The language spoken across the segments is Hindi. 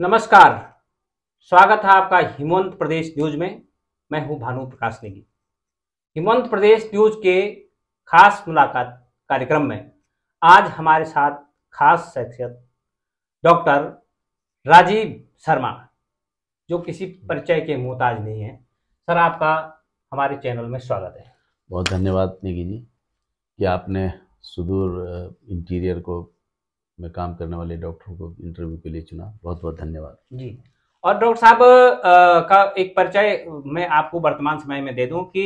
नमस्कार स्वागत है आपका हिमंत प्रदेश न्यूज में मैं हूं भानु प्रकाश नेगी हिमंत प्रदेश न्यूज के खास मुलाकात कार्यक्रम में आज हमारे साथ खास शख्सियत डॉक्टर राजीव शर्मा जो किसी परिचय के मोहताज नहीं है सर आपका हमारे चैनल में स्वागत है बहुत धन्यवाद नेगी जी कि आपने सुदूर इंटीरियर को में काम करने वाले डॉक्टरों को इंटरव्यू के लिए चुना बहुत बहुत धन्यवाद जी और डॉक्टर साहब का एक परिचय मैं आपको वर्तमान समय में दे दूं कि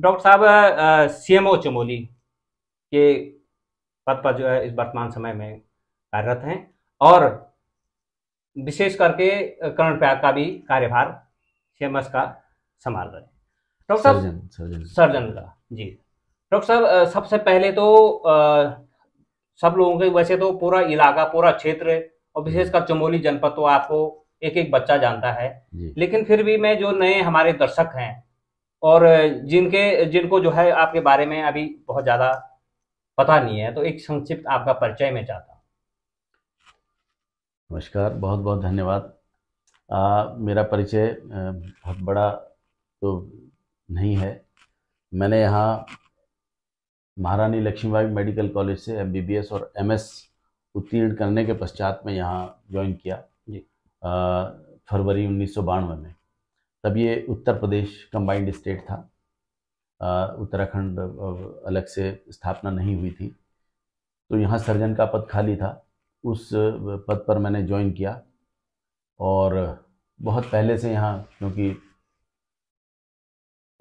डॉक्टर साहब सीएमओ चमोली के पद पर जो है इस वर्तमान समय में कार्यरत हैं और विशेष करके करण प्याग का भी कार्यभार सीएमएस का संभाल रहे डॉक्टर साहब सर्जन का जी डॉक्टर साहब सबसे पहले तो आ, सब लोगों के वैसे तो पूरा इलाका पूरा क्षेत्र और विशेषकर चमोली जनपद तो आपको एक एक बच्चा जानता है लेकिन फिर भी मैं जो नए हमारे दर्शक हैं और जिनके जिनको जो है आपके बारे में अभी बहुत ज़्यादा पता नहीं है तो एक संक्षिप्त आपका परिचय में चाहता हूँ नमस्कार बहुत बहुत धन्यवाद आ, मेरा परिचय बहुत बड़ा तो नहीं है मैंने यहाँ महारानी लक्ष्मीबाई मेडिकल कॉलेज से एम और एम उत्तीर्ण करने के पश्चात में यहाँ ज्वाइन किया जी फरवरी उन्नीस में तब ये उत्तर प्रदेश कंबाइंड स्टेट था उत्तराखंड अलग से स्थापना नहीं हुई थी तो यहाँ सर्जन का पद खाली था उस पद पर मैंने ज्वाइन किया और बहुत पहले से यहाँ क्योंकि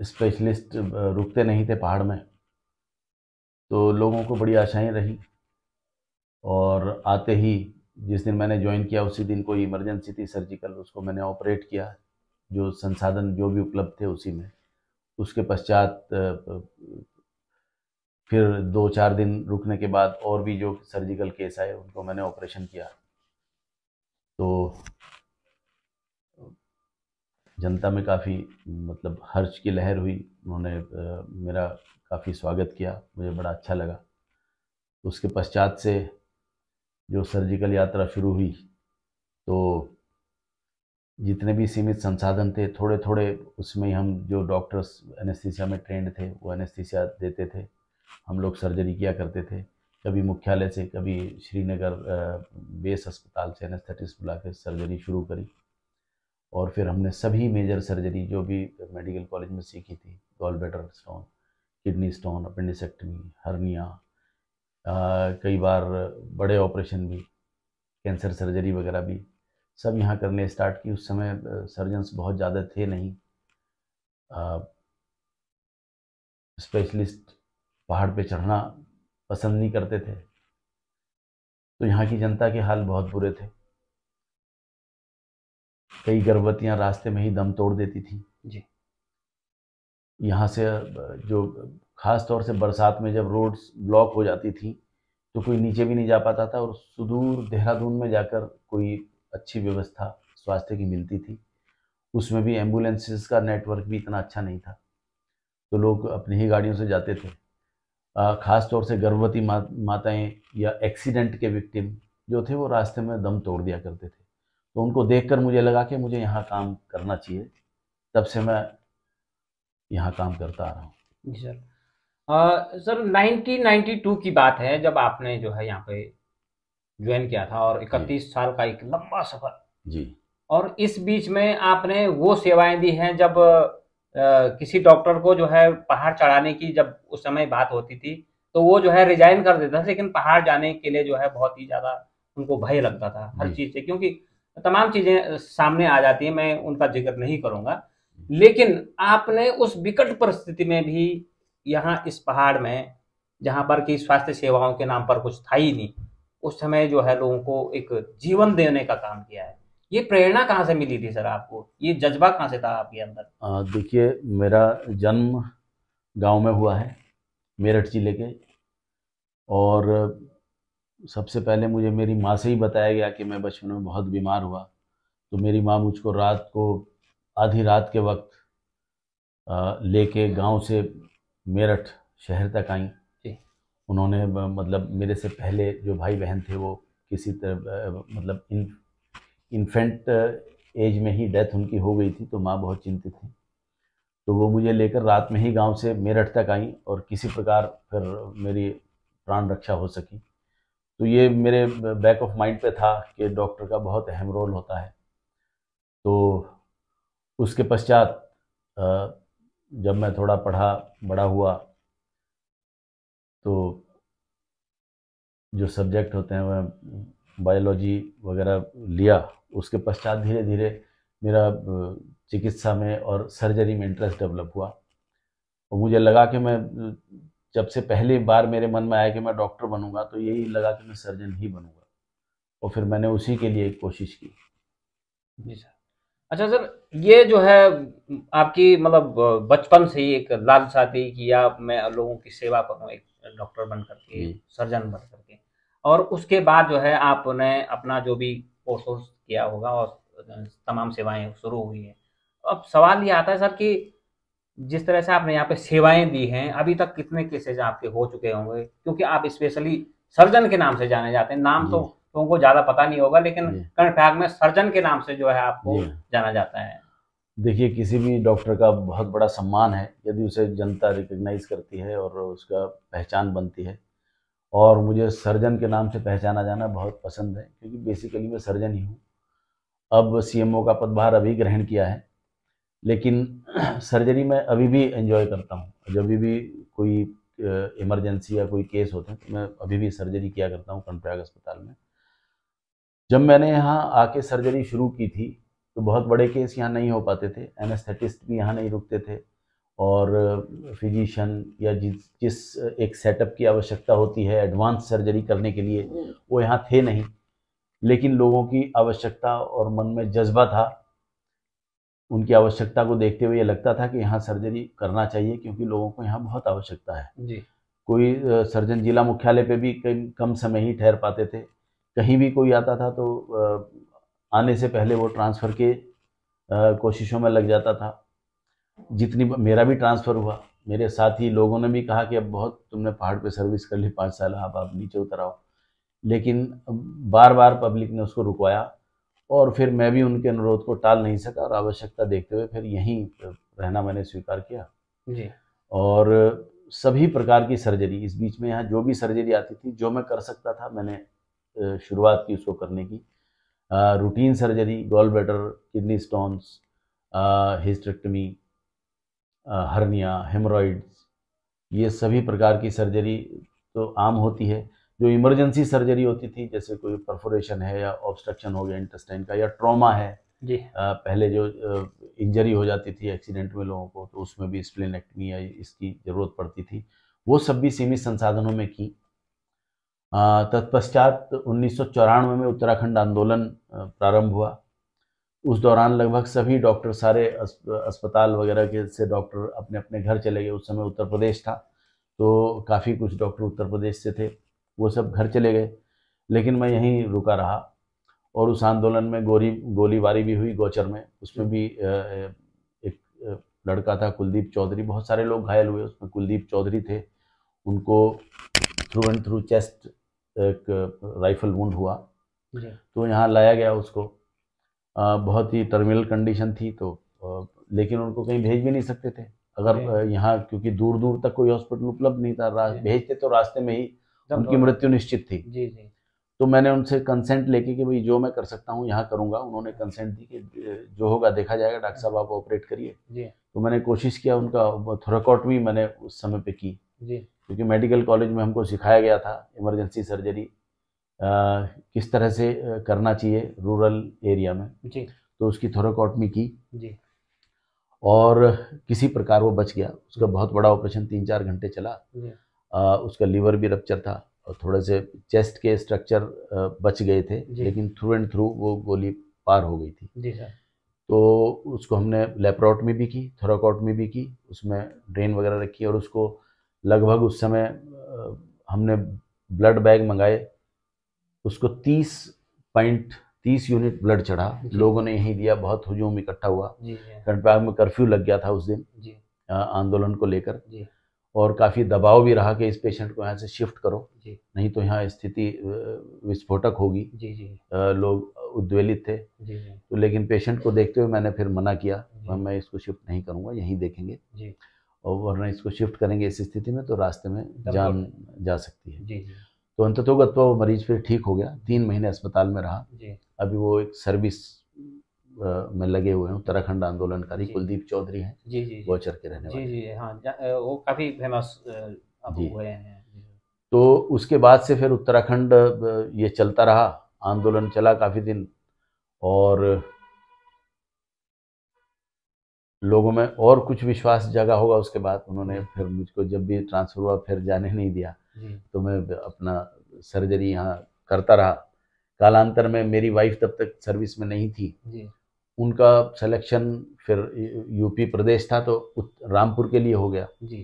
स्पेशलिस्ट रुकते नहीं थे पहाड़ में तो लोगों को बड़ी आशाएं रही और आते ही जिस दिन मैंने ज्वाइन किया उसी दिन कोई इमरजेंसी थी सर्जिकल उसको मैंने ऑपरेट किया जो संसाधन जो भी उपलब्ध थे उसी में उसके पश्चात फिर दो चार दिन रुकने के बाद और भी जो सर्जिकल केस आए उनको मैंने ऑपरेशन किया तो जनता में काफ़ी मतलब हर्ष की लहर हुई उन्होंने मेरा काफ़ी स्वागत किया मुझे बड़ा अच्छा लगा उसके पश्चात से जो सर्जिकल यात्रा शुरू हुई तो जितने भी सीमित संसाधन थे थोड़े थोड़े उसमें हम जो डॉक्टर्स एनेस्थीसिया में ट्रेंड थे वो एनेस्थीसिया देते थे हम लोग सर्जरी किया करते थे कभी मुख्यालय से कभी श्रीनगर बेस अस्पताल से एनेस्थेटिस बुला के सर्जरी शुरू करी और फिर हमने सभी मेजर सर्जरी जो भी मेडिकल कॉलेज में सीखी थी gall bladder stone kidney stone appendicectomy hernia कई बार बड़े ऑपरेशन भी कैंसर सर्जरी वगैरह भी सब यहाँ करने स्टार्ट की उस समय सर्जन्स बहुत ज़्यादा थे नहीं स्पेशलिस्ट पहाड़ पे चढ़ना पसंद नहीं करते थे तो यहाँ की जनता के हाल बहुत बुरे थे कई गर्भवतियाँ रास्ते में ही दम तोड़ देती थी जी यहाँ से जो ख़ास तौर से बरसात में जब रोड्स ब्लॉक हो जाती थी तो कोई नीचे भी नहीं जा पाता था और सुदूर देहरादून में जाकर कोई अच्छी व्यवस्था स्वास्थ्य की मिलती थी उसमें भी एम्बुलेंसेस का नेटवर्क भी इतना अच्छा नहीं था तो लोग अपनी ही गाड़ियों से जाते थे ख़ास तौर से गर्भवती मा, माताएं या एक्सीडेंट के विक्टिम जो थे वो रास्ते में दम तोड़ दिया करते थे तो उनको देखकर मुझे लगा कि मुझे यहाँ काम करना चाहिए तब से मैं यहाँ काम करता आ रहा हूँ जी सर नाइनटीन सर टू की बात है जब आपने जो है यहाँ पे ज्वाइन किया था और 31 साल का एक लंबा सफर जी और इस बीच में आपने वो सेवाएं दी हैं जब आ, किसी डॉक्टर को जो है पहाड़ चढ़ाने की जब उस समय बात होती थी तो वो जो है रिजाइन कर देता था लेकिन पहाड़ जाने के लिए जो है बहुत ही ज़्यादा उनको भय लगता था हर चीज़ से क्योंकि तमाम चीज़ें सामने आ जाती हैं मैं उनका जिक्र नहीं करूंगा लेकिन आपने उस विकट परिस्थिति में भी यहाँ इस पहाड़ में जहाँ पर कि स्वास्थ्य सेवाओं के नाम पर कुछ था ही नहीं उस समय जो है लोगों को एक जीवन देने का काम किया है ये प्रेरणा कहाँ से मिली थी सर आपको ये जज्बा कहाँ से था आपके अंदर देखिए मेरा जन्म गांव में हुआ है मेरठ जिले के और सबसे पहले मुझे मेरी माँ से ही बताया गया कि मैं बचपन में बहुत बीमार हुआ तो मेरी माँ मुझको रात को आधी रात के वक्त लेके गांव से मेरठ शहर तक आई उन्होंने मतलब मेरे से पहले जो भाई बहन थे वो किसी तरह मतलब इन इन्फेंट एज में ही डेथ उनकी हो गई थी तो माँ बहुत चिंतित थी तो वो मुझे लेकर रात में ही गांव से मेरठ तक आई और किसी प्रकार फिर मेरी प्राण रक्षा हो सकी तो ये मेरे बैक ऑफ माइंड पे था कि डॉक्टर का बहुत अहम रोल होता है तो उसके पश्चात जब मैं थोड़ा पढ़ा बड़ा हुआ तो जो सब्जेक्ट होते हैं वह बायोलॉजी वगैरह लिया उसके पश्चात धीरे धीरे मेरा चिकित्सा में और सर्जरी में इंटरेस्ट डेवलप हुआ और मुझे लगा कि मैं जब से पहली बार मेरे मन में आया कि मैं डॉक्टर बनूंगा तो यही लगा कि मैं सर्जन ही बनूंगा और फिर मैंने उसी के लिए कोशिश की जी सर अच्छा सर ये जो है आपकी मतलब बचपन से ही एक लालसा थी कि आप मैं लोगों की सेवा करूँ एक डॉक्टर बन करके सर्जन बन करके और उसके बाद जो है आपने अपना जो भी कोर्स वोर्स किया होगा और तमाम सेवाएं शुरू हुई हैं अब सवाल ये आता है सर कि जिस तरह से आपने यहाँ पे सेवाएं दी हैं अभी तक कितने केसेज आपके हो चुके होंगे क्योंकि आप स्पेशली सर्जन के नाम से जाने जाते हैं नाम तो तो उनको ज्यादा पता नहीं होगा लेकिन प्रयाग में सर्जन के नाम से जो है आपको जाना जाता है देखिए किसी भी डॉक्टर का बहुत बड़ा सम्मान है यदि उसे जनता रिकग्नाइज करती है और उसका पहचान बनती है और मुझे सर्जन के नाम से पहचाना जाना बहुत पसंद है क्योंकि बेसिकली मैं सर्जन ही हूँ अब सीएमओ का पदभार अभी ग्रहण किया है लेकिन सर्जरी में अभी भी एंजॉय करता हूँ जब भी कोई इमरजेंसी या कोई केस होते हैं तो मैं अभी भी सर्जरी किया करता हूँ कर्णप्रयाग अस्पताल में जब मैंने यहाँ आके सर्जरी शुरू की थी तो बहुत बड़े केस यहाँ नहीं हो पाते थे एनेस्थेटिस्ट भी यहाँ नहीं रुकते थे और फिजिशियन या जिस जिस एक सेटअप की आवश्यकता होती है एडवांस सर्जरी करने के लिए वो यहाँ थे नहीं लेकिन लोगों की आवश्यकता और मन में जज्बा था उनकी आवश्यकता को देखते हुए ये लगता था कि यहाँ सर्जरी करना चाहिए क्योंकि लोगों को यहाँ बहुत आवश्यकता है जी कोई सर्जन जिला मुख्यालय पे भी कम समय ही ठहर पाते थे कहीं भी कोई आता था तो आने से पहले वो ट्रांसफ़र के कोशिशों में लग जाता था जितनी मेरा भी ट्रांसफ़र हुआ मेरे साथ ही लोगों ने भी कहा कि अब बहुत तुमने पहाड़ पे सर्विस कर ली पाँच साल अब आप नीचे उतर आओ लेकिन बार बार पब्लिक ने उसको रुकवाया और फिर मैं भी उनके अनुरोध को टाल नहीं सका और आवश्यकता देखते हुए फिर यहीं रहना मैंने स्वीकार किया जी और सभी प्रकार की सर्जरी इस बीच में यहाँ जो भी सर्जरी आती थी जो मैं कर सकता था मैंने शुरुआत की उसको करने की routine surgery gall bladder kidney stones hysterectomy hernia haemorrhoids ये सभी प्रकार की सर्जरी तो आम होती है जो इमरजेंसी सर्जरी होती थी जैसे कोई परफोरेशन है या ऑब्स्ट्रक्शन हो गया इंटेस्टाइन का या ट्रॉमा है जी आ, पहले जो इंजरी हो जाती थी एक्सीडेंट में लोगों को तो उसमें भी स्प्लेनेक्टमी या इसकी ज़रूरत पड़ती थी वो सब भी सीमित संसाधनों में की तत्पश्चात उन्नीस में उत्तराखंड आंदोलन प्रारंभ हुआ उस दौरान लगभग सभी डॉक्टर सारे अस्पताल वगैरह के से डॉक्टर अपने अपने घर चले गए उस समय उत्तर प्रदेश था तो काफ़ी कुछ डॉक्टर उत्तर प्रदेश से थे वो सब घर चले गए लेकिन मैं यहीं रुका रहा और उस आंदोलन में गोली गोलीबारी भी हुई गोचर में उसमें भी एक लड़का था कुलदीप चौधरी बहुत सारे लोग घायल हुए उसमें कुलदीप चौधरी थे उनको थ्रू एंड थ्रू चेस्ट एक राइफल वुंड हुआ तो यहाँ लाया गया उसको आ, बहुत ही टर्मिनल कंडीशन थी तो आ, लेकिन उनको कहीं भेज भी नहीं सकते थे अगर यहाँ क्योंकि दूर दूर तक कोई हॉस्पिटल उपलब्ध नहीं था भेजते तो रास्ते में ही उनकी मृत्यु निश्चित थी जी जी तो मैंने उनसे कंसेंट लेके कि भाई जो मैं कर सकता हूँ यहाँ करूँगा उन्होंने कंसेंट दी कि जो होगा देखा जाएगा डॉक्टर साहब आप ऑपरेट करिए तो मैंने कोशिश किया उनका थोरेकोटमी मैंने उस समय पे की क्योंकि मेडिकल कॉलेज में हमको सिखाया गया था इमरजेंसी सर्जरी किस तरह से करना चाहिए रूरल एरिया में जी तो उसकी थोरोकॉटमी की जी और किसी प्रकार वो बच गया उसका बहुत बड़ा ऑपरेशन तीन चार घंटे चला आ, उसका लीवर भी रप्चर था और थोड़े से चेस्ट के स्ट्रक्चर बच गए थे लेकिन थ्रू एंड थ्रू वो गोली पार हो गई थी जी सर तो उसको हमने लेप्रोटमी भी की थोरोकॉटमी भी की उसमें ड्रेन वगैरह रखी और उसको लगभग उस समय हमने ब्लड बैग मंगाए उसको तीस पॉइंट तीस यूनिट ब्लड चढ़ा लोगों ने यही दिया बहुत हजूम इकट्ठा हुआ कटबाग में कर्फ्यू लग गया था उस दिन आंदोलन को लेकर और काफ़ी दबाव भी रहा कि इस पेशेंट को यहाँ से शिफ्ट करो नहीं तो यहाँ स्थिति विस्फोटक होगी जी जी। आ, लोग उद्वेलित थे जी जी। तो लेकिन पेशेंट को देखते हुए मैंने फिर मना किया मैं इसको शिफ्ट नहीं करूँगा यहीं देखेंगे और वरना इसको शिफ्ट करेंगे इस स्थिति में तो रास्ते में जान जा सकती है जी जी तो अंततोगत्वा वो मरीज फिर ठीक हो गया तीन महीने अस्पताल में रहा जी अभी वो एक सर्विस में लगे हुए हैं उत्तराखंड आंदोलनकारी कुलदीप चौधरी हैं जी जी गोचर के रहने वाले जी हाँ, जी हाँ वो काफ़ी फेमस हुए हैं तो उसके बाद से फिर उत्तराखंड ये चलता रहा आंदोलन चला काफ़ी दिन और लोगों में और कुछ विश्वास जगा होगा उसके बाद उन्होंने फिर मुझको जब भी ट्रांसफ़र हुआ फिर जाने नहीं दिया तो मैं अपना सर्जरी यहाँ करता रहा कालांतर में मेरी वाइफ तब तक सर्विस में नहीं थी उनका सिलेक्शन फिर यूपी प्रदेश था तो रामपुर के लिए हो गया जी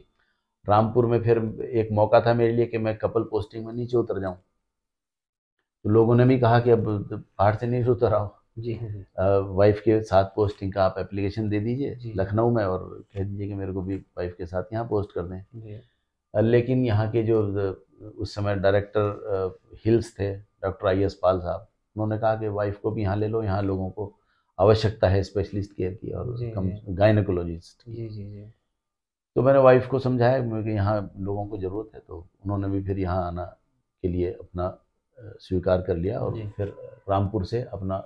रामपुर में फिर एक मौका था मेरे लिए कि मैं कपल पोस्टिंग में नीचे उतर जाऊं तो लोगों ने भी कहा कि अब बाहर से नीचे उतर आओ जी वाइफ हाँ, हाँ। के साथ पोस्टिंग का आप एप्लीकेशन दे दीजिए लखनऊ में और कह दीजिए कि मेरे को भी वाइफ के साथ यहाँ पोस्ट कर दें लेकिन यहाँ के जो उस समय डायरेक्टर हिल्स थे डॉक्टर आई एस पाल साहब उन्होंने कहा कि वाइफ को भी यहाँ ले लो यहाँ लोगों को आवश्यकता है स्पेशलिस्ट केयर की और कम गायनकोलॉजिस्ट जी जी जी तो मैंने वाइफ को समझाया क्योंकि यहाँ लोगों को ज़रूरत है तो उन्होंने भी फिर यहाँ आना के लिए अपना स्वीकार कर लिया और फिर रामपुर से अपना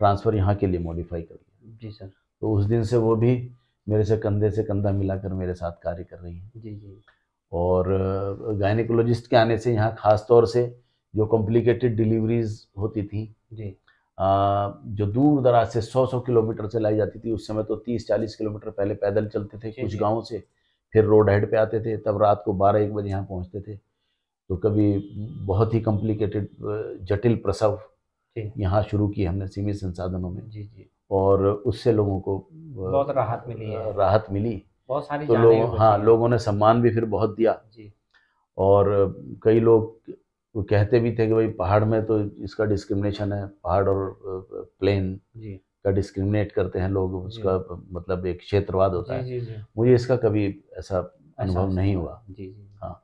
ट्रांसफ़र यहाँ के लिए मॉडिफाई कर लिया जी सर तो उस दिन से वो भी मेरे से कंधे से कंधा मिलाकर मेरे साथ कार्य कर रही हैं जी जी और गायनिकोलॉजिस्ट के आने से यहाँ ख़ास तौर से जो कॉम्प्लिकेटेड डिलीवरीज होती थी जी आ, जो दूर दराज से 100-100 किलोमीटर से लाई जाती थी उस समय तो 30-40 किलोमीटर पहले पैदल चलते थे कुछ गाँव से फिर रोड हेड पे आते थे तब रात को बारह एक बजे यहाँ पहुँचते थे तो कभी बहुत ही कॉम्प्लिकेटेड जटिल प्रसव यहाँ शुरू की हमने सीमित संसाधनों में जी जी और उससे लोगों को बहुत राहत मिली है राहत मिली बहुत सारी तो लोग हाँ लोगों ने सम्मान भी फिर बहुत दिया जी और कई लोग कहते भी थे कि भाई पहाड़ में तो इसका डिस्क्रिमिनेशन है पहाड़ और प्लेन का डिस्क्रिमिनेट करते हैं लोग उसका मतलब एक क्षेत्रवाद होता जी, है जी, जी। मुझे इसका कभी ऐसा अनुभव नहीं हुआ जी, जी। हाँ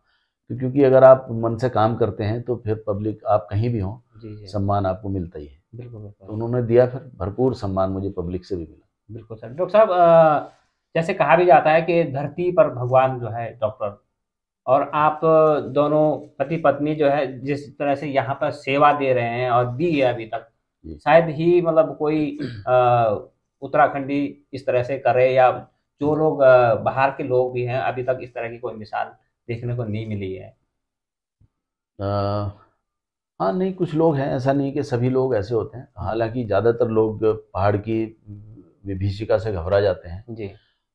तो क्योंकि अगर आप मन से काम करते हैं तो फिर पब्लिक आप कहीं भी हों सम्मान आपको मिलता ही है बिल्कुल बिल्कुल तो उन्होंने दिया फिर भरपूर सम्मान मुझे पब्लिक से भी मिला बिल्कुल सर डॉक्टर साहब जैसे कहा भी जाता है कि धरती पर भगवान जो है डॉक्टर और आप दोनों पति पत्नी जो है जिस तरह से यहाँ पर सेवा दे रहे हैं और दी है अभी तक शायद ही मतलब कोई उत्तराखंडी इस तरह से करे या जो लोग बाहर के लोग भी हैं अभी तक इस तरह की कोई मिसाल देखने को नहीं मिली है आ... हाँ नहीं कुछ लोग हैं ऐसा नहीं कि सभी लोग ऐसे होते हैं हालांकि ज़्यादातर लोग पहाड़ की विभीषिका से घबरा जाते हैं जी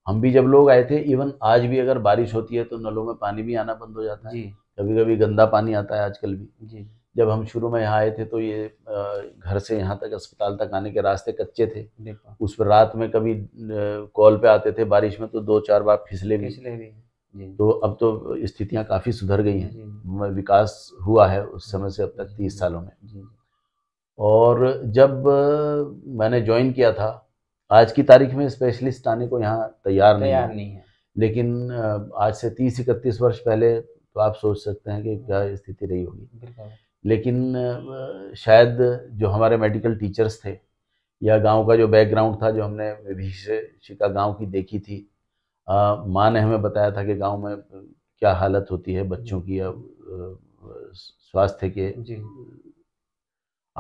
हम भी जब लोग आए थे इवन आज भी अगर बारिश होती है तो नलों में पानी भी आना बंद हो जाता है कभी कभी गंदा पानी आता है आजकल भी जी जब हम शुरू में यहाँ आए थे तो ये घर से यहाँ तक अस्पताल तक आने के रास्ते कच्चे थे उस पर रात में कभी कॉल पे आते थे बारिश में तो दो चार बार फिसले भी, फिसले भी। तो अब तो स्थितियां काफ़ी सुधर गई हैं विकास हुआ है उस समय से अब तक तीस सालों में और जब मैंने ज्वाइन किया था आज की तारीख में स्पेशलिस्ट आने को यहाँ तैयार नहीं, है। नहीं है लेकिन आज से तीस इकतीस वर्ष पहले तो आप सोच सकते हैं कि क्या स्थिति रही होगी लेकिन शायद जो हमारे मेडिकल टीचर्स थे या गांव का जो बैकग्राउंड था जो हमने विभिषिका गांव की देखी थी माँ ने हमें बताया था कि गांव में क्या हालत होती है बच्चों की अब स्वास्थ्य के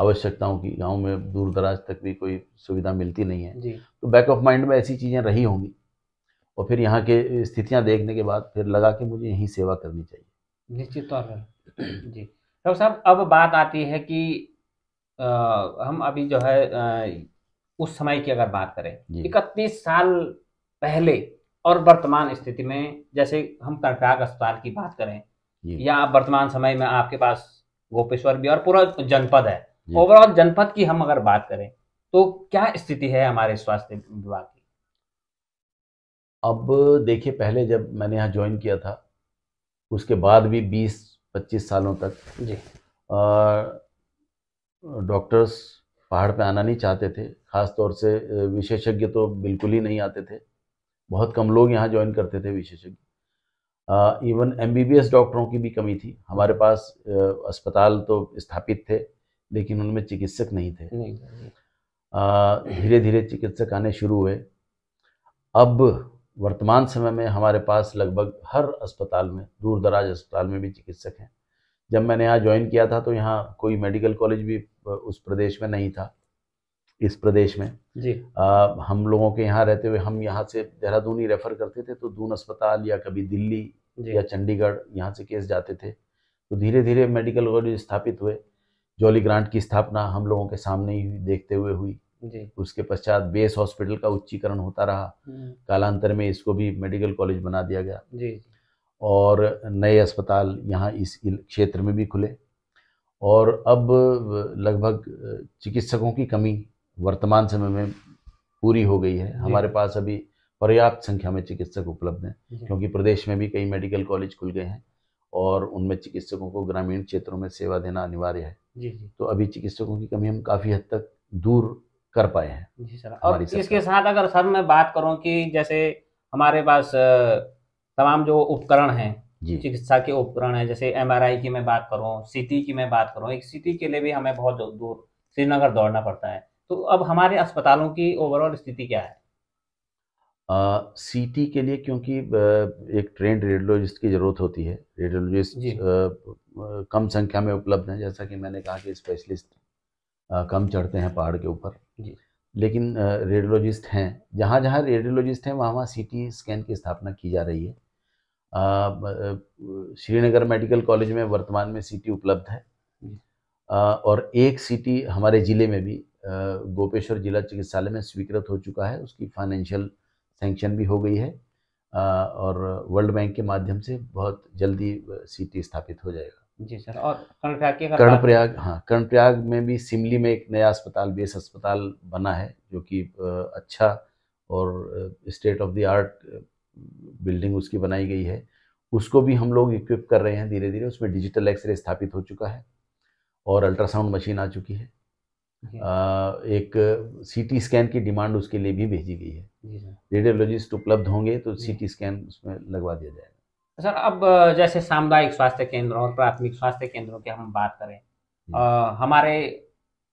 आवश्यकताओं की गांव में दूर दराज तक भी कोई सुविधा मिलती नहीं है तो बैक ऑफ माइंड में ऐसी चीज़ें रही होंगी और फिर यहाँ के स्थितियाँ देखने के बाद फिर लगा कि मुझे यहीं सेवा करनी चाहिए निश्चित तौर पर जी डॉक्टर साहब अब बात आती है कि आ, हम अभी जो है आ, उस समय की अगर बात करें इकतीस साल पहले और वर्तमान स्थिति में जैसे हम कर्कराग अस्पताल की बात करें या आप वर्तमान समय में आपके पास गोपेश्वर भी और पूरा जनपद है ओवरऑल जनपद की हम अगर बात करें तो क्या स्थिति है हमारे स्वास्थ्य विभाग की अब देखिए पहले जब मैंने यहाँ ज्वाइन किया था उसके बाद भी 20-25 सालों तक जी डॉक्टर्स पहाड़ पे आना नहीं चाहते थे खास तौर से विशेषज्ञ तो बिल्कुल ही नहीं आते थे बहुत कम लोग यहाँ ज्वाइन करते थे विशेषज्ञ इवन एम डॉक्टरों की भी कमी थी हमारे पास uh, अस्पताल तो स्थापित थे लेकिन उनमें चिकित्सक नहीं थे धीरे धीरे चिकित्सक आने शुरू हुए अब वर्तमान समय में हमारे पास लगभग हर अस्पताल में दूर दराज अस्पताल में भी चिकित्सक हैं जब मैंने यहाँ ज्वाइन किया था तो यहाँ कोई मेडिकल कॉलेज भी उस प्रदेश में नहीं था इस प्रदेश में जी आ, हम लोगों के यहाँ रहते हुए हम यहाँ से देहरादून ही रेफर करते थे तो दून अस्पताल या कभी दिल्ली या चंडीगढ़ यहाँ से केस जाते थे तो धीरे धीरे मेडिकल कॉलेज स्थापित हुए जॉली ग्रांट की स्थापना हम लोगों के सामने ही देखते हुए हुई जी। उसके पश्चात बेस हॉस्पिटल का उच्चीकरण होता रहा हम्म। कालांतर में इसको भी मेडिकल कॉलेज बना दिया गया जी। और नए अस्पताल यहाँ इस क्षेत्र में भी खुले और अब लगभग चिकित्सकों की कमी वर्तमान समय में पूरी हो गई है हमारे पास अभी पर्याप्त संख्या में चिकित्सक उपलब्ध हैं क्योंकि प्रदेश में भी कई मेडिकल कॉलेज खुल गए हैं और उनमें चिकित्सकों को ग्रामीण क्षेत्रों में सेवा देना अनिवार्य है जी जी तो अभी चिकित्सकों की कमी हम काफ़ी हद तक दूर कर पाए हैं जी सर और इसके साथ अगर सर मैं बात करूं कि जैसे हमारे पास तमाम जो उपकरण हैं चिकित्सा के उपकरण हैं जैसे एमआरआई की मैं बात करूं सीटी की मैं बात करूं एक सीटी के लिए भी हमें बहुत दूर श्रीनगर दौड़ना पड़ता है तो अब हमारे अस्पतालों की ओवरऑल स्थिति क्या है सीटी के लिए क्योंकि एक ट्रेंड रेडियोलॉजिस्ट की ज़रूरत होती है रेडियोलॉजिस्ट कम संख्या में उपलब्ध हैं जैसा कि मैंने कहा कि स्पेशलिस्ट कम चढ़ते हैं पहाड़ के ऊपर लेकिन रेडियोलॉजिस्ट हैं जहाँ जहाँ रेडियोलॉजिस्ट हैं वहाँ वहाँ सी स्कैन की स्थापना की जा रही है श्रीनगर मेडिकल कॉलेज में वर्तमान में सी उपलब्ध है और एक सीटी हमारे ज़िले में भी गोपेश्वर जिला चिकित्सालय में स्वीकृत हो चुका है उसकी फाइनेंशियल सेंक्शन भी हो गई है और वर्ल्ड बैंक के माध्यम से बहुत जल्दी सीटी स्थापित हो जाएगा जी सर और कर्णप्रयाग के कर्णप्रयाग हाँ कर्णप्रयाग में भी सिमली में एक नया अस्पताल बेस अस्पताल बना है जो कि अच्छा और state of the art building उसकी बनाई गई है उसको भी हम लोग इक्विप कर रहे हैं धीरे धीरे उसमें डिजिटल एक्सरे स्थापित हो चुका है और अल्ट्रासाउंड मशीन आ चुकी है एक सीटी स्कैन की डिमांड उसके लिए भी भेजी गई है रेडियोलॉजिस्ट उपलब्ध होंगे तो सीटी स्कैन उसमें लगवा दिया जाएगा सर अब जैसे सामुदायिक स्वास्थ्य केंद्र और प्राथमिक स्वास्थ्य केंद्रों की हम बात करें हमारे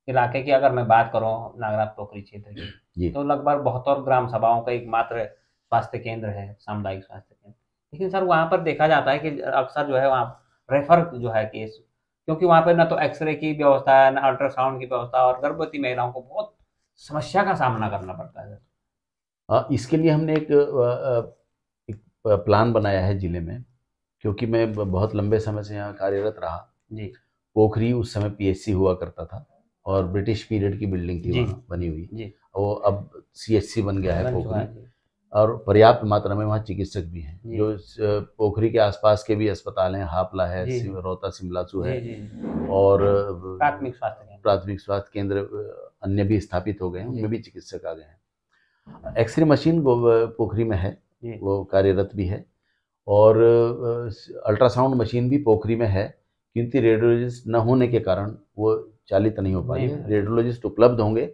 इलाके की अगर मैं बात करूँ नागराज टोकरी क्षेत्र की तो लगभग बहुत और ग्राम सभाओं का एकमात्र स्वास्थ्य केंद्र है सामुदायिक स्वास्थ्य केंद्र लेकिन सर वहाँ पर देखा जाता है कि अक्सर जो है वहाँ रेफर जो है केस क्योंकि वहाँ पर ना तो एक्सरे की व्यवस्था है ना अल्ट्रासाउंड की व्यवस्था और गर्भवती महिलाओं को बहुत समस्या का सामना करना पड़ता है इसके लिए हमने एक, एक प्लान बनाया है ज़िले में क्योंकि मैं बहुत लंबे समय से यहाँ कार्यरत रहा जी पोखरी उस समय पीएचसी हुआ करता था और ब्रिटिश पीरियड की बिल्डिंग थी बनी हुई वो अब सीएचसी बन गया है पोखरी और पर्याप्त मात्रा में वहाँ चिकित्सक भी हैं जो पोखरी के आसपास के भी अस्पताल हैं हापला है रोहता सिमलासू है और प्राथमिक स्वास्थ्य प्राथमिक स्वास्थ्य केंद्र अन्य भी स्थापित हो गए हैं उनमें भी चिकित्सक आ गए हैं एक्सरे मशीन पोखरी में है वो कार्यरत भी है और अल्ट्रासाउंड मशीन भी पोखरी में है क्योंकि रेडियोलॉजिस्ट न होने के कारण वो चालित नहीं हो पाए रेडियोलॉजिस्ट उपलब्ध होंगे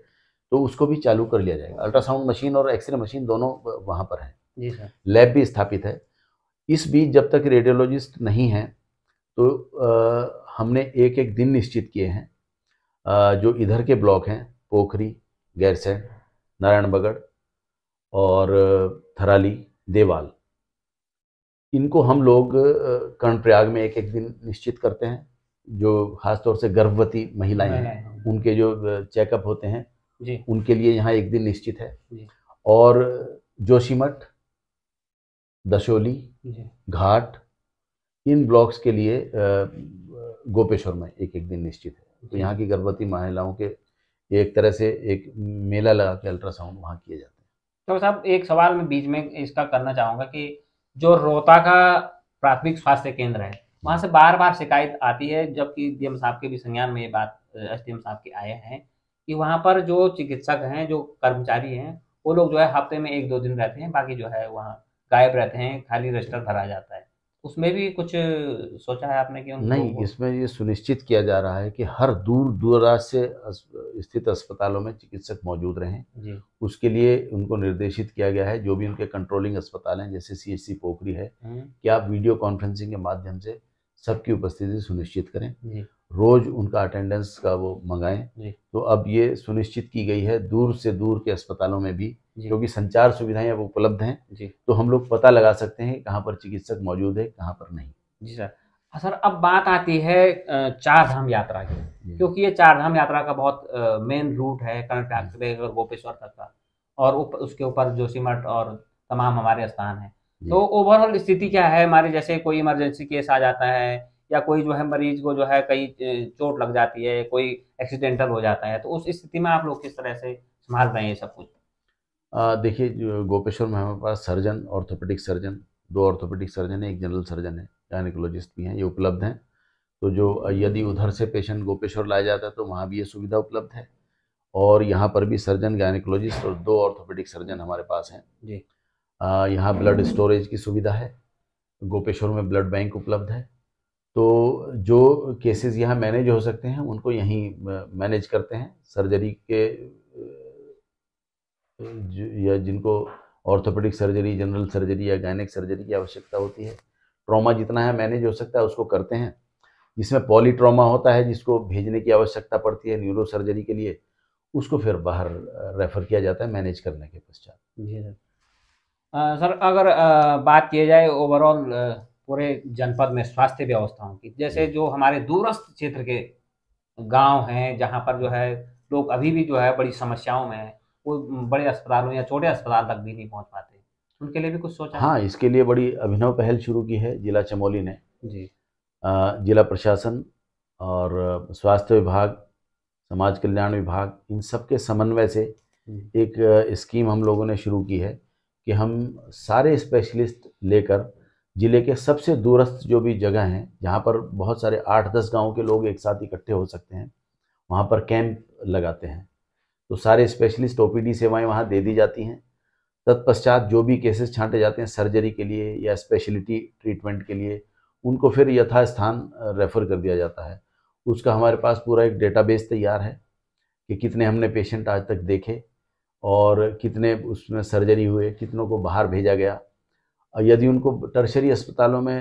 तो उसको भी चालू कर लिया जाएगा अल्ट्रासाउंड मशीन और एक्सरे मशीन दोनों वहाँ पर हैं जी सर लैब भी स्थापित है इस बीच जब तक रेडियोलॉजिस्ट नहीं हैं तो आ, हमने एक एक दिन निश्चित किए हैं आ, जो इधर के ब्लॉक हैं पोखरी गैरसैन नारायण बगड़ और थराली देवाल इनको हम लोग कर्णप्रयाग में एक एक दिन निश्चित करते हैं जो खासतौर से गर्भवती महिलाएं हैं हाँ। उनके जो चेकअप होते हैं जी उनके लिए यहाँ एक दिन निश्चित है जी और जोशीमठ दशोली घाट इन ब्लॉक्स के लिए गोपेश्वर में एक एक दिन निश्चित है तो यहाँ की गर्भवती महिलाओं के एक तरह से एक मेला लगा के अल्ट्रासाउंड वहाँ किए जाते हैं तो साहब एक सवाल मैं बीच में इसका करना चाहूँगा कि जो रोहता का प्राथमिक स्वास्थ्य केंद्र है वहाँ से बार बार शिकायत आती है जबकि डी साहब के भी संज्ञान में ये बात एस साहब के आए हैं कि वहाँ पर जो चिकित्सक हैं जो कर्मचारी हैं वो लोग जो है हफ्ते में एक दो दिन रहते हैं बाकी जो है वहाँ गायब रहते हैं खाली रजिस्टर भरा जाता है उसमें भी कुछ सोचा है आपने कि नहीं इसमें ये सुनिश्चित किया जा रहा है कि हर दूर दूराज से स्थित अस्पतालों में चिकित्सक मौजूद रहें उसके लिए उनको निर्देशित किया गया है जो भी उनके कंट्रोलिंग अस्पताल हैं जैसे सी एच पोखरी है हम्म। कि आप वीडियो कॉन्फ्रेंसिंग के माध्यम से सबकी उपस्थिति सुनिश्चित करें रोज़ उनका अटेंडेंस का वो मंगाएं तो अब ये सुनिश्चित की गई है दूर से दूर के अस्पतालों में भी क्योंकि संचार सुविधाएं अब उपलब्ध हैं तो हम लोग पता लगा सकते हैं कहाँ पर चिकित्सक मौजूद है कहाँ पर नहीं जी सर हाँ सर अब बात आती है चार धाम यात्रा की क्योंकि ये चार धाम यात्रा का बहुत मेन रूट है कर्नाटक से लेकर गोपेश्वर तक का और उप, उसके ऊपर जोशीमठ और तमाम हमारे स्थान है तो ओवरऑल स्थिति क्या है हमारे जैसे कोई इमरजेंसी केस आ जाता है या कोई जो है मरीज को जो है कहीं चोट लग जाती है कोई एक्सीडेंटल हो जाता है तो उस स्थिति में आप लोग किस तरह से संभाल रहे हैं सब कुछ देखिए गोपेश्वर में हमारे पास सर्जन ऑर्थोपेडिक सर्जन दो ऑर्थोपेडिक सर्जन है एक जनरल सर्जन है गायनिकोलॉजिस्ट भी हैं ये उपलब्ध हैं तो जो यदि उधर से पेशेंट गोपेश्वर लाया जाता है तो वहाँ भी ये सुविधा उपलब्ध है और यहाँ पर भी सर्जन गायनिकोलॉजिस्ट और दो ऑर्थोपेडिक सर्जन हमारे पास हैं जी यहाँ ब्लड स्टोरेज की सुविधा है गोपेश्वर में ब्लड बैंक उपलब्ध है तो जो केसेस यहाँ मैनेज हो सकते हैं उनको यहीं मैनेज करते हैं सर्जरी के या जिनको ऑर्थोपेडिक सर्जरी जनरल सर्जरी या गायनिक सर्जरी की आवश्यकता होती है ट्रॉमा जितना है मैनेज हो सकता है उसको करते हैं जिसमें पॉली ट्रॉमा होता है जिसको भेजने की आवश्यकता पड़ती है न्यूरो सर्जरी के लिए उसको फिर बाहर रेफ़र किया जाता है मैनेज करने के पश्चात जी सर सर अगर आ, बात की जाए ओवरऑल पूरे जनपद में स्वास्थ्य व्यवस्थाओं की जैसे जो हमारे दूरस्थ क्षेत्र के गांव हैं जहां पर जो है लोग अभी भी जो है बड़ी समस्याओं में वो बड़े अस्पतालों या छोटे अस्पताल तक भी नहीं पहुंच पाते उनके लिए भी कुछ सोचा हाँ इसके लिए बड़ी अभिनव पहल शुरू की है जिला चमोली ने जी जिला प्रशासन और स्वास्थ्य विभाग समाज कल्याण विभाग इन सब के समन्वय से एक स्कीम हम लोगों ने शुरू की है कि हम सारे स्पेशलिस्ट लेकर ज़िले के सबसे दूरस्थ जो भी जगह हैं जहाँ पर बहुत सारे आठ दस गाँव के लोग एक साथ इकट्ठे हो सकते हैं वहाँ पर कैंप लगाते हैं तो सारे स्पेशलिस्ट ओ सेवाएं वहाँ दे दी जाती हैं तत्पश्चात जो भी केसेस छांटे जाते हैं सर्जरी के लिए या स्पेशलिटी ट्रीटमेंट के लिए उनको फिर यथास्थान रेफ़र कर दिया जाता है उसका हमारे पास पूरा एक डेटाबेस तैयार है कि कितने हमने पेशेंट आज तक देखे और कितने उसमें सर्जरी हुए कितनों को बाहर भेजा गया यदि उनको टर्शरी अस्पतालों में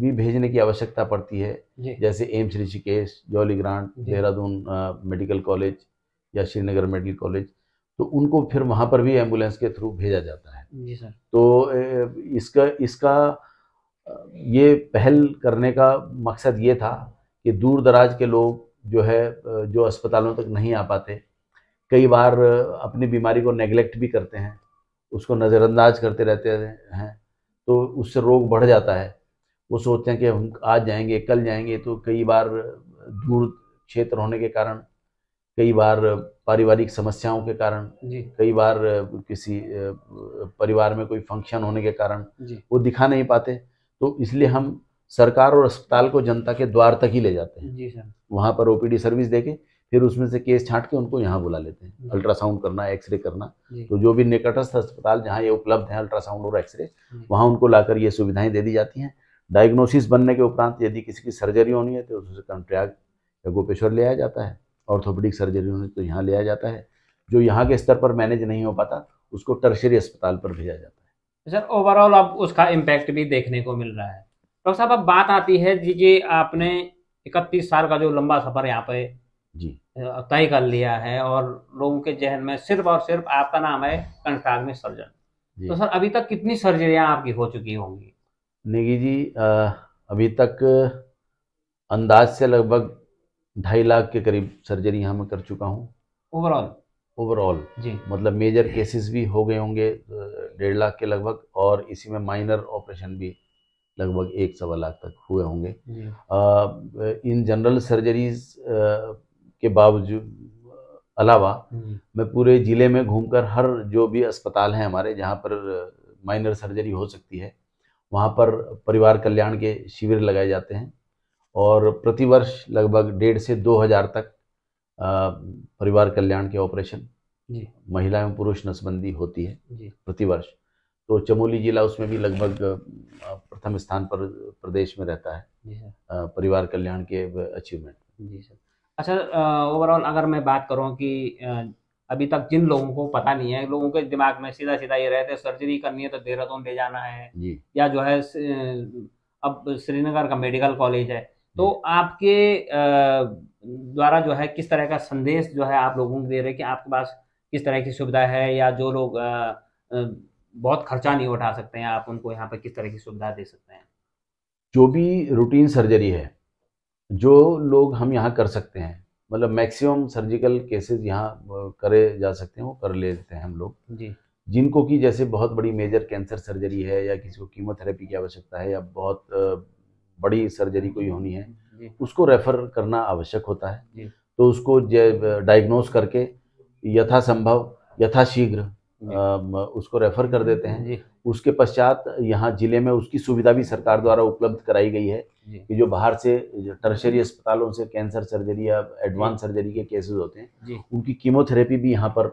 भी भेजने की आवश्यकता पड़ती है जैसे AIIMS Rishikesh Jolly Grant Dehradun medical college या श्रीनगर मेडिकल कॉलेज तो उनको फिर वहाँ पर भी एम्बुलेंस के थ्रू भेजा जाता है जी सर तो इसका इसका ये पहल करने का मकसद ये था कि दूर दराज के लोग जो है जो अस्पतालों तक नहीं आ पाते कई बार अपनी बीमारी को नेगलेक्ट भी करते हैं उसको नज़रअंदाज करते रहते हैं तो उससे रोग बढ़ जाता है वो सोचते हैं कि हम आज जाएंगे कल जाएंगे तो कई बार दूर क्षेत्र होने के कारण कई बार पारिवारिक समस्याओं के कारण कई बार किसी परिवार में कोई फंक्शन होने के कारण वो दिखा नहीं पाते तो इसलिए हम सरकार और अस्पताल को जनता के द्वार तक ही ले जाते हैं वहाँ पर ओपीडी सर्विस देके फिर उसमें से केस छांट के उनको यहाँ बुला लेते हैं अल्ट्रासाउंड करना एक्सरे करना तो जो भी निकटस्थ अस्पताल जहाँ ये उपलब्ध है अल्ट्रासाउंड और एक्सरे वहाँ उनको लाकर ये सुविधाएं दे दी जाती हैं डायग्नोसिस बनने के उपरांत यदि किसी की सर्जरी होनी है तो उसे कंट्रैक्ट या गोपेश्वर ले आया जाता है ऑर्थोपेडिक सर्जरी होनी तो यहाँ ले आया जाता है जो यहाँ के स्तर पर मैनेज नहीं हो पाता उसको टर्शरी अस्पताल पर भेजा जाता है सर ओवरऑल अब उसका इम्पैक्ट भी देखने को मिल रहा है डॉक्टर साहब अब बात आती है जी जी आपने इकतीस साल का जो लंबा सफ़र यहाँ पे जी तय कर लिया है और लोगों के जहन में सिर्फ और सिर्फ आपका नाम है में सर्जन तो सर अभी तक कितनी सर्जरियां आपकी हो चुकी होंगी निगी जी अभी तक अंदाज से लगभग ढाई लाख के करीब सर्जरी यहाँ मैं कर चुका हूँ ओवरऑल ओवरऑल जी मतलब मेजर केसेस भी हो गए होंगे डेढ़ लाख के लगभग और इसी में माइनर ऑपरेशन भी लगभग एक सवा लाख तक हुए होंगे आ, इन जनरल सर्जरीज के बावजूद अलावा हम्म। मैं पूरे ज़िले में घूमकर हर जो भी अस्पताल हैं हमारे जहाँ पर माइनर सर्जरी हो सकती है वहाँ पर परिवार कल्याण के शिविर लगाए जाते हैं और प्रतिवर्ष लगभग डेढ़ से दो हज़ार तक परिवार कल्याण के ऑपरेशन महिला एवं पुरुष नसबंदी होती है प्रतिवर्ष तो चमोली जिला उसमें भी लगभग प्रथम स्थान पर प्रदेश में रहता है परिवार कल्याण के अचीवमेंट जी सर अच्छा ओवरऑल अगर मैं बात करूँ कि अभी तक जिन लोगों को पता नहीं है लोगों के दिमाग में सीधा सीधा ये रहते हैं सर्जरी करनी है तो देहरादून ले जाना है या जो है अब श्रीनगर का मेडिकल कॉलेज है तो आपके द्वारा जो है किस तरह का संदेश जो है आप लोगों को दे रहे हैं कि आपके पास किस तरह की सुविधा है या जो लोग बहुत खर्चा नहीं उठा सकते हैं आप उनको यहाँ पर किस तरह की सुविधा दे सकते हैं जो भी रूटीन सर्जरी है जो लोग हम यहाँ कर सकते हैं मतलब मैक्सिमम सर्जिकल केसेस यहाँ करे जा सकते हैं वो कर लेते हैं हम लोग जी जिनको कि जैसे बहुत बड़ी मेजर कैंसर सर्जरी है या किसी को कीमोथेरेपी की आवश्यकता है या बहुत बड़ी सर्जरी कोई होनी है उसको रेफर करना आवश्यक होता है तो उसको डायग्नोस करके यथासंभव यथाशीघ्र उसको रेफर कर देते हैं जी उसके पश्चात यहाँ जिले में उसकी सुविधा भी सरकार द्वारा उपलब्ध कराई गई है कि जो बाहर से टर्शरी अस्पतालों से कैंसर सर्जरी या एडवांस सर्जरी के केसेस होते हैं उनकी कीमोथेरेपी भी यहाँ पर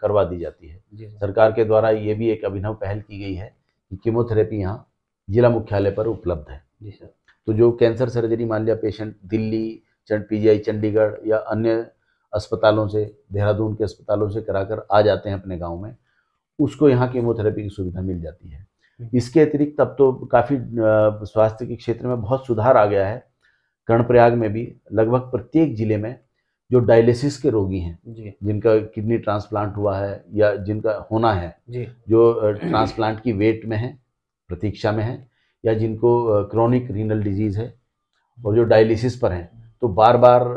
करवा दी जाती है सरकार के द्वारा ये भी एक अभिनव पहल की गई है कि कीमोथेरेपी यहाँ जिला मुख्यालय पर उपलब्ध है जी सर तो जो कैंसर सर्जरी मान लिया पेशेंट दिल्ली पीजीआई चंडीगढ़ या अन्य अस्पतालों से देहरादून के अस्पतालों से कराकर आ जाते हैं अपने गाँव में उसको यहाँ कीमोथेरेपी की सुविधा मिल जाती है हम्म। इसके अतिरिक्त अब तो काफ़ी स्वास्थ्य के क्षेत्र में बहुत सुधार आ गया है कर्णप्रयाग में भी लगभग प्रत्येक जिले में जो डायलिसिस के रोगी हैं जिनका किडनी ट्रांसप्लांट हुआ है या जिनका होना है जो ट्रांसप्लांट की वेट में है प्रतीक्षा में है या जिनको क्रॉनिक रीनल डिजीज़ है और जो डायलिसिस पर हैं तो बार बार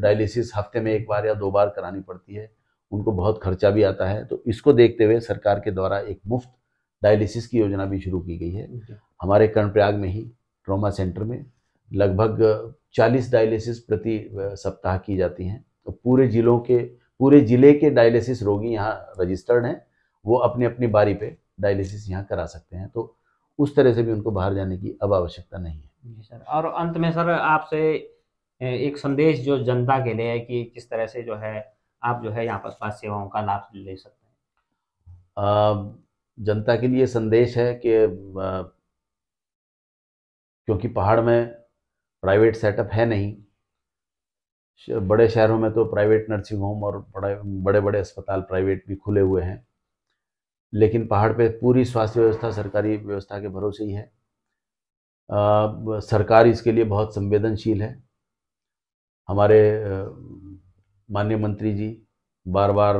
डायलिसिस हफ्ते में एक बार या दो बार करानी पड़ती है उनको बहुत खर्चा भी आता है तो इसको देखते हुए सरकार के द्वारा एक मुफ्त डायलिसिस की योजना भी शुरू की गई है हमारे कर्णप्रयाग में ही ट्रोमा सेंटर में लगभग 40 डायलिसिस प्रति सप्ताह की जाती हैं तो पूरे जिलों के पूरे ज़िले के डायलिसिस रोगी यहाँ रजिस्टर्ड हैं वो अपनी अपनी बारी पे डायलिसिस यहाँ करा सकते हैं तो उस तरह से भी उनको बाहर जाने की अब आवश्यकता नहीं है जी सर और अंत में सर आपसे एक संदेश जो जनता के लिए है कि किस तरह से जो है आप जो है यहाँ पर स्वास्थ्य सेवाओं का लाभ ले सकते हैं जनता के लिए संदेश है कि क्योंकि पहाड़ में प्राइवेट सेटअप है नहीं बड़े शहरों में तो प्राइवेट नर्सिंग होम और बड़े बड़े अस्पताल प्राइवेट भी खुले हुए हैं लेकिन पहाड़ पे पूरी स्वास्थ्य व्यवस्था सरकारी व्यवस्था के भरोसे ही है आ, सरकार इसके लिए बहुत संवेदनशील है हमारे माननीय मंत्री जी बार बार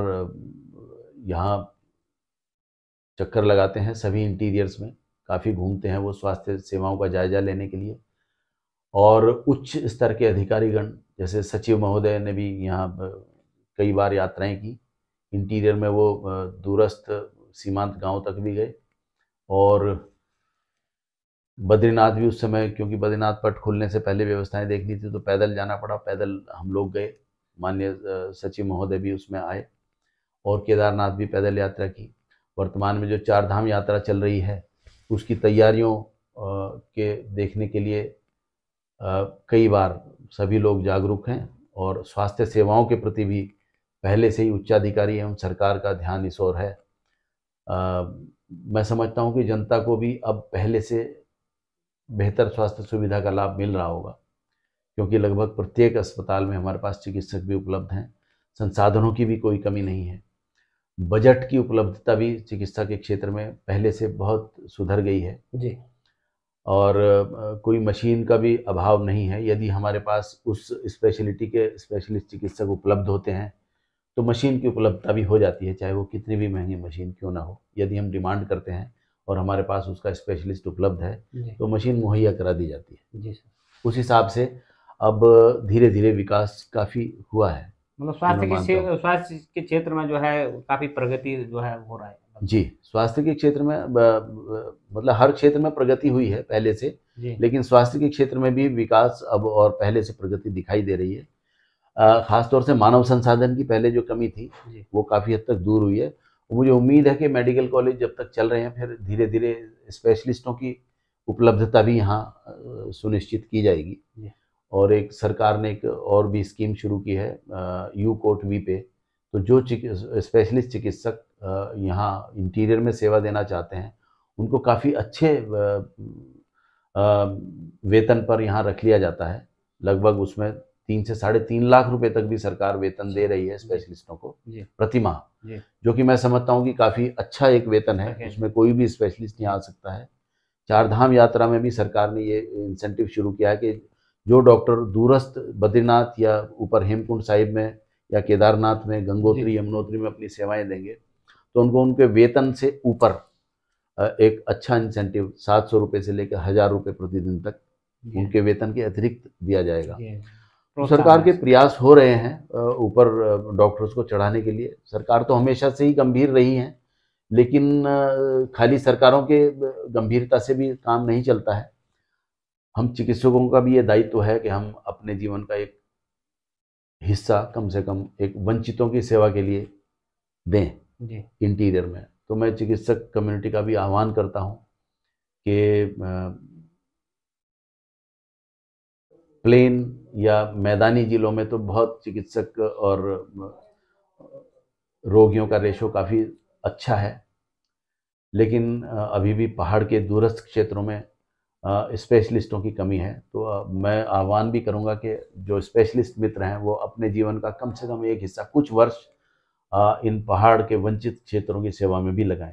यहाँ चक्कर लगाते हैं सभी इंटीरियर्स में काफ़ी घूमते हैं वो स्वास्थ्य सेवाओं का जायजा लेने के लिए और उच्च स्तर के अधिकारीगण जैसे सचिव महोदय ने भी यहाँ कई बार यात्राएं की इंटीरियर में वो दूरस्थ सीमांत गांव तक भी गए और बद्रीनाथ भी उस समय क्योंकि बद्रीनाथ पट खुलने से पहले व्यवस्थाएं देखनी थी तो पैदल जाना पड़ा पैदल हम लोग गए माननीय सचिव महोदय भी उसमें आए और केदारनाथ भी पैदल यात्रा की वर्तमान में जो चार धाम यात्रा चल रही है उसकी तैयारियों के देखने के लिए कई बार सभी लोग जागरूक हैं और स्वास्थ्य सेवाओं के प्रति भी पहले से ही उच्चाधिकारी एवं सरकार का ध्यान इस ओर है आ, मैं समझता हूं कि जनता को भी अब पहले से बेहतर स्वास्थ्य सुविधा का लाभ मिल रहा होगा क्योंकि लगभग प्रत्येक अस्पताल में हमारे पास चिकित्सक भी उपलब्ध हैं संसाधनों की भी कोई कमी नहीं है बजट की उपलब्धता भी चिकित्सा के क्षेत्र में पहले से बहुत सुधर गई है जी और कोई मशीन का भी अभाव नहीं है यदि हमारे पास उस स्पेशलिटी के स्पेशलिस्ट चिकित्सक उपलब्ध होते हैं तो मशीन की उपलब्धता भी हो जाती है चाहे वो कितनी भी महंगी मशीन क्यों ना हो यदि हम डिमांड करते हैं और हमारे पास उसका स्पेशलिस्ट उपलब्ध है तो मशीन मुहैया करा दी जाती है जी सर उस हिसाब से अब धीरे धीरे विकास काफ़ी हुआ है मतलब स्वास्थ्य के स्वास्थ्य के क्षेत्र में जो है काफ़ी प्रगति जो है हो रहा है जी स्वास्थ्य के क्षेत्र में मतलब हर क्षेत्र में प्रगति हुई है पहले से लेकिन स्वास्थ्य के क्षेत्र में भी विकास अब और पहले से प्रगति दिखाई दे रही है खासतौर से मानव संसाधन की पहले जो कमी थी वो काफ़ी हद तक दूर हुई है मुझे उम्मीद है कि मेडिकल कॉलेज जब तक चल रहे हैं फिर धीरे धीरे स्पेशलिस्टों की उपलब्धता भी यहाँ सुनिश्चित की जाएगी और एक सरकार ने एक और भी स्कीम शुरू की है यू कोट वी पे तो जो चिकित्स स्पेशलिस्ट चिकित्सक यहाँ इंटीरियर में सेवा देना चाहते हैं उनको काफ़ी अच्छे वेतन पर यहाँ रख लिया जाता है लगभग उसमें तीन से साढ़े तीन लाख रुपए तक भी सरकार वेतन दे रही है स्पेशलिस्टों को प्रति जो कि मैं समझता हूँ कि काफी अच्छा एक वेतन है उसमें कोई भी स्पेशलिस्ट नहीं आ सकता है चार धाम यात्रा में भी सरकार ने ये इंसेंटिव शुरू किया है कि जो डॉक्टर दूरस्थ बद्रीनाथ या ऊपर हेमकुंड साहिब में या केदारनाथ में गंगोत्री यमुनोत्री में अपनी सेवाएं देंगे तो उनको उनके वेतन से ऊपर एक अच्छा इंसेंटिव सात सौ रुपये से लेकर हजार रुपये प्रतिदिन तक उनके वेतन के अतिरिक्त दिया जाएगा सरकार के प्रयास हो रहे हैं ऊपर डॉक्टर्स को चढ़ाने के लिए सरकार तो हमेशा से ही गंभीर रही है लेकिन खाली सरकारों के गंभीरता से भी काम नहीं चलता है हम चिकित्सकों का भी ये दायित्व तो है कि हम अपने जीवन का एक हिस्सा कम से कम एक वंचितों की सेवा के लिए दें इंटीरियर में तो मैं चिकित्सक कम्युनिटी का भी आह्वान करता हूँ कि प्लेन या मैदानी ज़िलों में तो बहुत चिकित्सक और रोगियों का रेशो काफ़ी अच्छा है लेकिन अभी भी पहाड़ के दूरस्थ क्षेत्रों में स्पेशलिस्टों की कमी है तो मैं आह्वान भी करूंगा कि जो स्पेशलिस्ट मित्र हैं वो अपने जीवन का कम से कम एक हिस्सा कुछ वर्ष इन पहाड़ के वंचित क्षेत्रों की सेवा में भी लगाएं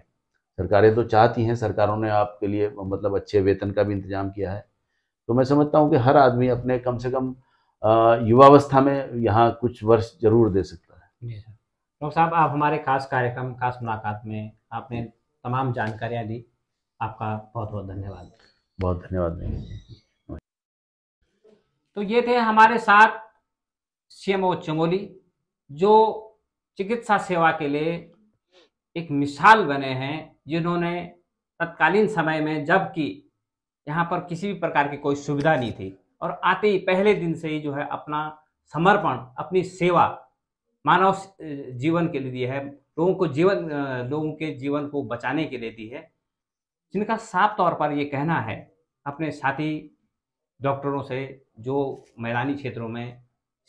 सरकारें तो चाहती हैं सरकारों ने आपके लिए मतलब अच्छे वेतन का भी इंतजाम किया है तो मैं समझता हूँ कि हर आदमी अपने कम से कम युवावस्था में यहाँ कुछ वर्ष जरूर दे सकता है जी सर डॉक्टर साहब आप हमारे खास कार्यक्रम खास मुलाकात में आपने तमाम जानकारियाँ दी आपका बहुत बहुत धन्यवाद बहुत धन्यवाद तो ये थे हमारे साथ सीएमओ चमोली जो चिकित्सा सेवा के लिए एक मिसाल बने हैं जिन्होंने तत्कालीन समय में जबकि यहाँ पर किसी भी प्रकार की कोई सुविधा नहीं थी और आते ही पहले दिन से ही जो है अपना समर्पण अपनी सेवा मानव जीवन के लिए दी है लोगों को जीवन लोगों के जीवन को बचाने के लिए दी है जिनका साफ तौर पर ये कहना है अपने साथी डॉक्टरों से जो मैदानी क्षेत्रों में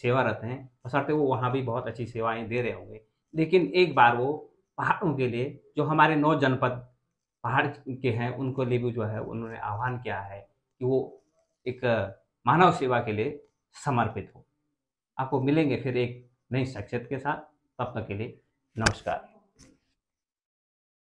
सेवारत हैं बसरते वो वहाँ भी बहुत अच्छी सेवाएं दे रहे होंगे लेकिन एक बार वो पहाड़ों के लिए जो हमारे नौ जनपद पहाड़ के हैं उनको लिए भी जो है उन्होंने आह्वान किया है कि वो एक मानव सेवा के लिए समर्पित हो आपको मिलेंगे फिर एक नई शख्सियत के साथ तब तक के लिए नमस्कार